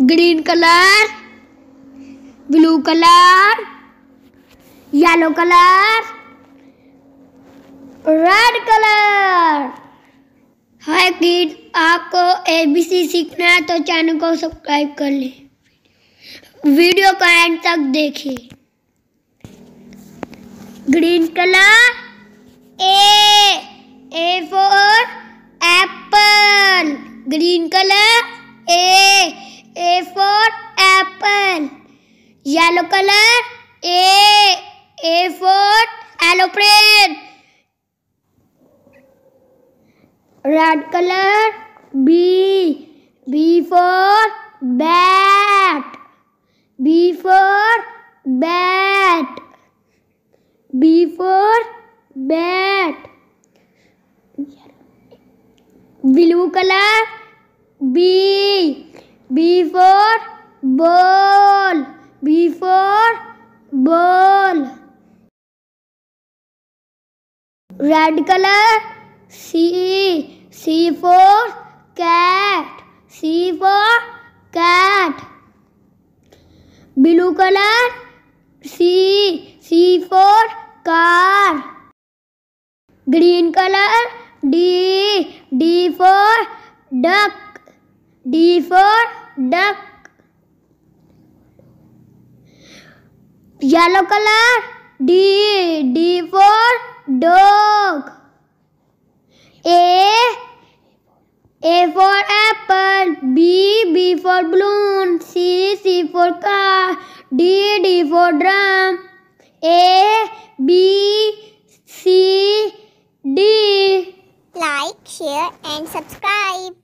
Green colour blue colour yellow colour red colour hi kid आपको ABC सीखना है तो चैनल को सब्सक्राइब कर ले वीडियो का एंड तक देखिए green colour A A for apple green colour A A for apple. Yellow color. A. A for aeroplane. Red color. B. B for bat. B for bat. B for bat. Blue color. B. before ball. before ball. Red color C. C for cat. C for cat. Blue color C. C for car. Green color D. D for duck. D for duck yellow color d d for dog a a for apple b b for balloon c c for car d d for drum a b C D. Like, share and subscribe.